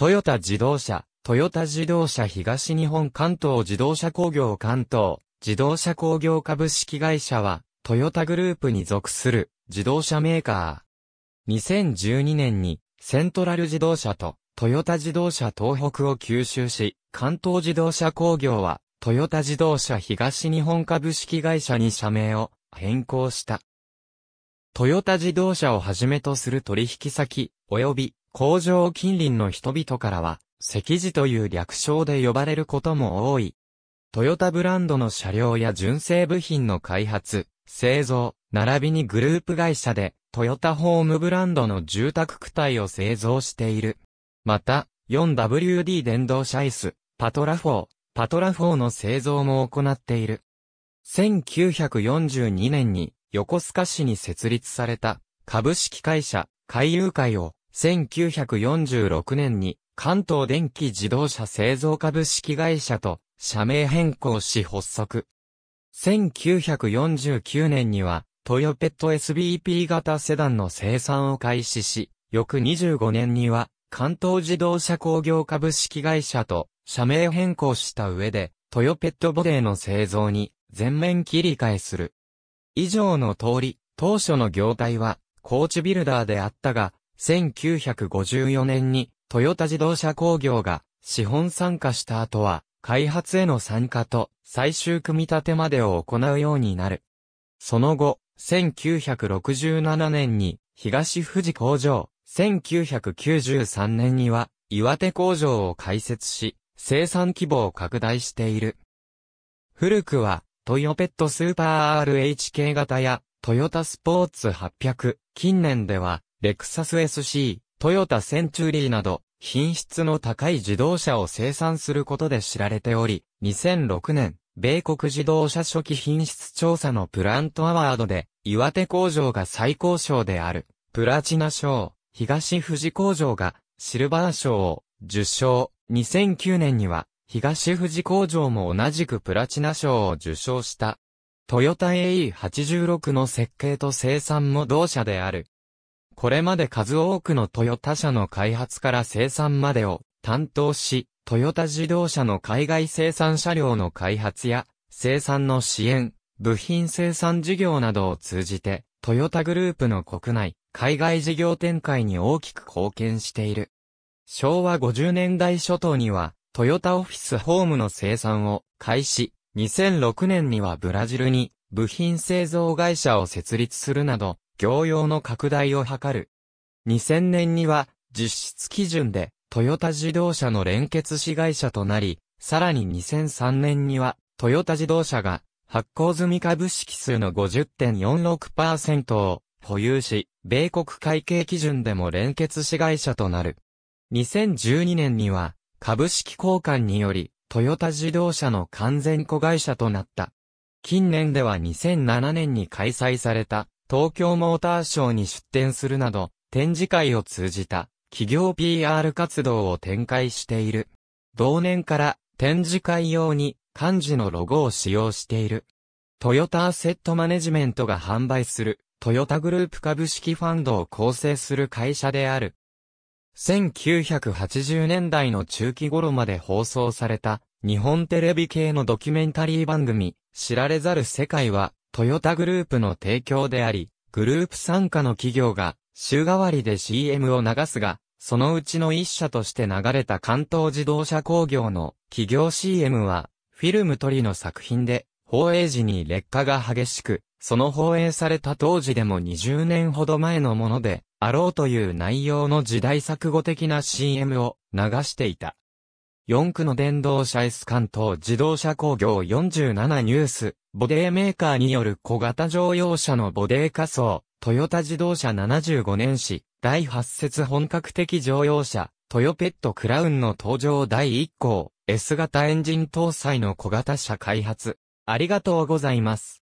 トヨタ自動車、トヨタ自動車東日本関東自動車工業関東、自動車工業株式会社は、トヨタグループに属する自動車メーカー。2012年にセントラル自動車とトヨタ自動車東北を吸収し、関東自動車工業はトヨタ自動車東日本株式会社に社名を変更した。トヨタ自動車をはじめとする取引先、及び工場近隣の人々からは、石字という略称で呼ばれることも多い。トヨタブランドの車両や純正部品の開発、製造、並びにグループ会社で、トヨタホームブランドの住宅区体を製造している。また、4WD 電動車椅子、パトラフォー、パトラフォーの製造も行っている。1942年に横須賀市に設立された株式会社海遊会を1946年に関東電気自動車製造株式会社と社名変更し発足。1949年にはトヨペット SBP 型セダンの生産を開始し、翌25年には関東自動車工業株式会社と社名変更した上で、トヨペットボディの製造に全面切り替えする。以上の通り、当初の業態は、コーチビルダーであったが、1954年にトヨタ自動車工業が資本参加した後は、開発への参加と最終組み立てまでを行うようになる。その後、1967年に東富士工場、1993年には岩手工場を開設し、生産規模を拡大している。古くは、トヨペットスーパー RHK 型や、トヨタスポーツ800、近年では、レクサス SC、トヨタセンチューリーなど、品質の高い自動車を生産することで知られており、2006年、米国自動車初期品質調査のプラントアワードで、岩手工場が最高賞である、プラチナ賞、東富士工場がシルバー賞を受賞。2009年には、東富士工場も同じくプラチナ賞を受賞した。トヨタ AE86 の設計と生産も同社である。これまで数多くのトヨタ車の開発から生産までを担当し、トヨタ自動車の海外生産車両の開発や生産の支援、部品生産事業などを通じて、トヨタグループの国内、海外事業展開に大きく貢献している。昭和50年代初頭には、トヨタオフィスホームの生産を開始、2006年にはブラジルに部品製造会社を設立するなど、業用の拡大を図る。2000年には、実質基準で、トヨタ自動車の連結子会社となり、さらに2003年には、トヨタ自動車が、発行済み株式数の50.46%を保有し、米国会計基準でも連結子会社となる。2012年には、株式交換により、トヨタ自動車の完全子会社となった。近年では2007年に開催された東京モーターショーに出展するなど、展示会を通じた企業 PR 活動を展開している。同年から展示会用に漢字のロゴを使用している。トヨタアセットマネジメントが販売するトヨタグループ株式ファンドを構成する会社である。1980年代の中期頃まで放送された日本テレビ系のドキュメンタリー番組知られざる世界は、トヨタグループの提供であり、グループ参加の企業が、週替わりで CM を流すが、そのうちの一社として流れた関東自動車工業の企業 CM は、フィルム取りの作品で、放映時に劣化が激しく、その放映された当時でも20年ほど前のもので、あろうという内容の時代錯誤的な CM を流していた。4区の電動車 S 関東自動車工業47ニュース、ボデーメーカーによる小型乗用車のボデー仮想、トヨタ自動車75年史、第8節本格的乗用車、トヨペットクラウンの登場第1項、S 型エンジン搭載の小型車開発。ありがとうございます。